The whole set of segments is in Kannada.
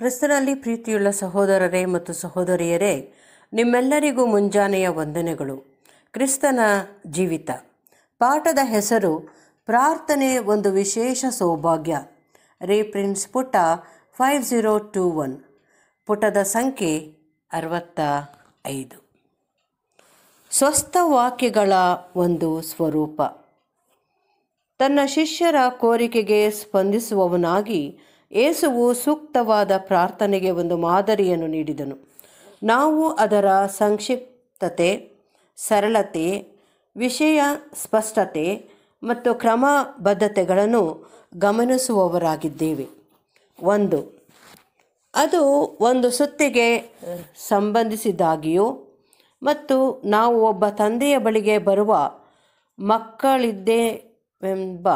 ಕ್ರಿಸ್ತನಲ್ಲಿ ಪ್ರೀತಿಯುಳ್ಳ ಸಹೋದರರೇ ಮತ್ತು ಸಹೋದರಿಯರೇ ನಿಮ್ಮೆಲ್ಲರಿಗೂ ಮುಂಜಾನೆಯ ವಂದನೆಗಳು ಕ್ರಿಸ್ತನ ಜೀವಿತ ಪಾಠದ ಹೆಸರು ಪ್ರಾರ್ಥನೆ ಒಂದು ವಿಶೇಷ ಸೌಭಾಗ್ಯ ರೀಪ್ರಿನ್ಸ್ ಪುಟ ಫೈವ್ ಝೀರೋ ಟೂ ಒನ್ ಪುಟದ ಸಂಖ್ಯೆ ಅರವತ್ತ ಐದು ಸ್ವಸ್ಥ ವಾಕ್ಯಗಳ ಒಂದು ಸ್ವರೂಪ ತನ್ನ ಶಿಷ್ಯರ ಕೋರಿಕೆಗೆ ಸ್ಪಂದಿಸುವವನಾಗಿ ಏಸುವು ಸೂಕ್ತವಾದ ಪ್ರಾರ್ಥನೆಗೆ ಒಂದು ಮಾದರಿಯನ್ನು ನೀಡಿದನು ನಾವು ಅದರ ಸಂಕ್ಷಿಪ್ತತೆ ಸರಳತೆ ವಿಷಯ ಸ್ಪಷ್ಟತೆ ಮತ್ತು ಕ್ರಮಬದ್ಧತೆಗಳನ್ನು ಗಮನಿಸುವವರಾಗಿದ್ದೇವೆ ಒಂದು ಅದು ಒಂದು ಸುತ್ತಿಗೆ ಸಂಬಂಧಿಸಿದಾಗಿಯೂ ಮತ್ತು ನಾವು ಒಬ್ಬ ತಂದೆಯ ಬಳಿಗೆ ಬರುವ ಮಕ್ಕಳಿದ್ದೇವೆಂಬ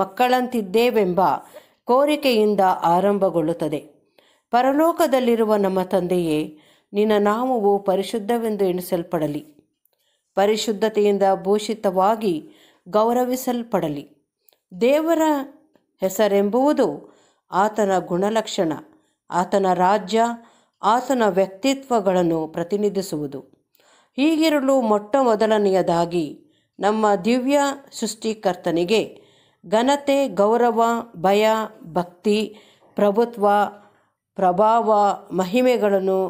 ಮಕ್ಕಳಂತಿದ್ದೇವೆಂಬ ಕೋರಿಕೆಯಿಂದ ಆರಂಭಗೊಳ್ಳುತ್ತದೆ ಪರಲೋಕದಲ್ಲಿರುವ ನಮ್ಮ ತಂದೆಯೇ ನಿನ್ನ ನಾಮವು ಪರಿಶುದ್ಧವೆಂದು ಎಣಿಸಲ್ಪಡಲಿ ಪರಿಶುದ್ಧತೆಯಿಂದ ಭೂಷಿತವಾಗಿ ಗೌರವಿಸಲ್ಪಡಲಿ ದೇವರ ಹೆಸರೆಂಬುವುದು ಆತನ ಗುಣಲಕ್ಷಣ ಆತನ ರಾಜ್ಯ ಆತನ ವ್ಯಕ್ತಿತ್ವಗಳನ್ನು ಪ್ರತಿನಿಧಿಸುವುದು ಹೀಗಿರಲು ಮೊಟ್ಟ ಮೊದಲನೆಯದಾಗಿ ನಮ್ಮ ದಿವ್ಯ ಸೃಷ್ಟಿಕರ್ತನಿಗೆ ಘನತೆ ಗೌರವ ಭಯ ಭಕ್ತಿ ಪ್ರಭುತ್ವ ಪ್ರಭಾವ ಮಹಿಮೆಗಳನ್ನು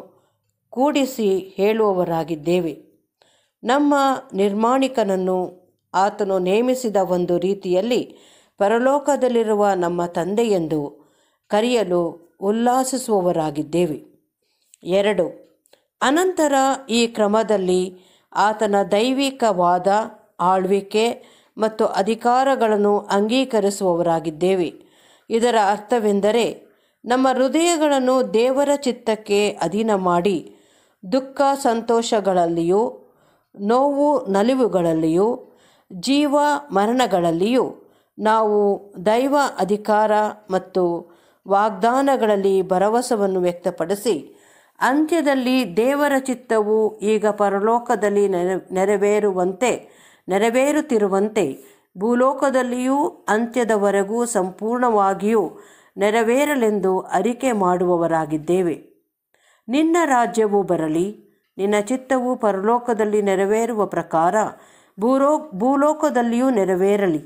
ಕೂಡಿಸಿ ಹೇಳುವವರಾಗಿದ್ದೇವೆ ನಮ್ಮ ನಿರ್ಮಾಣಿಕನನ್ನು ಆತನು ನೇಮಿಸಿದ ಒಂದು ರೀತಿಯಲ್ಲಿ ಪರಲೋಕದಲ್ಲಿರುವ ನಮ್ಮ ತಂದೆಯೆಂದು ಕರೆಯಲು ಉಲ್ಲಾಸಿಸುವವರಾಗಿದ್ದೇವೆ ಎರಡು ಅನಂತರ ಈ ಕ್ರಮದಲ್ಲಿ ಆತನ ದೈವಿಕವಾದ ಆಳ್ವಿಕೆ ಮತ್ತು ಅಧಿಕಾರಗಳನ್ನು ಅಂಗೀಕರಿಸುವವರಾಗಿದ್ದೇವೆ ಇದರ ಅರ್ಥವೆಂದರೆ ನಮ್ಮ ಹೃದಯಗಳನ್ನು ದೇವರ ಚಿತ್ತಕ್ಕೆ ಅಧೀನ ಮಾಡಿ ದುಃಖ ಸಂತೋಷಗಳಲ್ಲಿಯೂ ನೋವು ನಲಿವುಗಳಲ್ಲಿಯೂ ಜೀವ ಮರಣಗಳಲ್ಲಿಯೂ ನಾವು ದೈವ ಅಧಿಕಾರ ಮತ್ತು ವಾಗ್ದಾನಗಳಲ್ಲಿ ಭರವಸೆಯನ್ನು ವ್ಯಕ್ತಪಡಿಸಿ ಅಂತ್ಯದಲ್ಲಿ ದೇವರ ಚಿತ್ತವು ಈಗ ಪರಲೋಕದಲ್ಲಿ ನೆರವೇರುವಂತೆ ನೆರವೇರುತ್ತಿರುವಂತೆ ಭೂಲೋಕದಲ್ಲಿಯೂ ಅಂತ್ಯದವರೆಗೂ ಸಂಪೂರ್ಣವಾಗಿಯೂ ನೆರವೇರಲೆಂದು ಅರಿಕೆ ಮಾಡುವವರಾಗಿದ್ದೇವೆ ನಿನ್ನ ರಾಜ್ಯವು ಬರಲಿ ನಿನ್ನ ಚಿತ್ತವು ಪರಲೋಕದಲ್ಲಿ ನೆರವೇರುವ ಪ್ರಕಾರ ಭೂಲೋ ಭೂಲೋಕದಲ್ಲಿಯೂ ನೆರವೇರಲಿ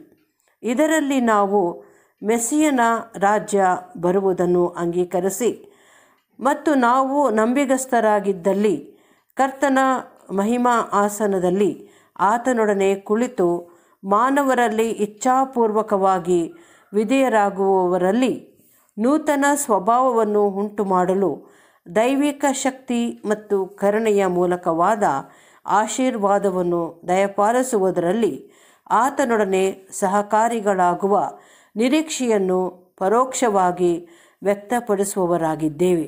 ಇದರಲ್ಲಿ ನಾವು ಮೆಸ್ಸಿಯನ ರಾಜ್ಯ ಬರುವುದನ್ನು ಅಂಗೀಕರಿಸಿ ಮತ್ತು ನಾವು ನಂಬಿಗಸ್ಥರಾಗಿದ್ದಲ್ಲಿ ಕರ್ತನ ಮಹಿಮಾ ಆಸನದಲ್ಲಿ ಆತನೊಡನೆ ಕುಳಿತು ಮಾನವರಲ್ಲಿ ಇಚ್ಛಾಪೂರ್ವಕವಾಗಿ ವಿಧೇಯರಾಗುವವರಲ್ಲಿ ನೂತನ ಸ್ವಭಾವವನ್ನು ಉಂಟು ಮಾಡಲು ದೈವಿಕ ಶಕ್ತಿ ಮತ್ತು ಕರುಣೆಯ ಮೂಲಕವಾದ ಆಶೀರ್ವಾದವನ್ನು ದಯಪಾಲಿಸುವುದರಲ್ಲಿ ಆತನೊಡನೆ ಸಹಕಾರಿಗಳಾಗುವ ನಿರೀಕ್ಷೆಯನ್ನು ಪರೋಕ್ಷವಾಗಿ ವ್ಯಕ್ತಪಡಿಸುವವರಾಗಿದ್ದೇವೆ